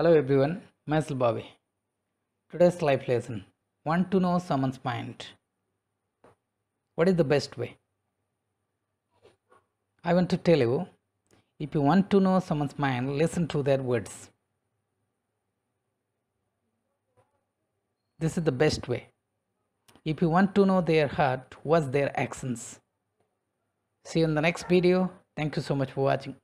Hello everyone, myself Bobby. Today's life lesson Want to know someone's mind? What is the best way? I want to tell you if you want to know someone's mind, listen to their words. This is the best way. If you want to know their heart, watch their actions. See you in the next video. Thank you so much for watching.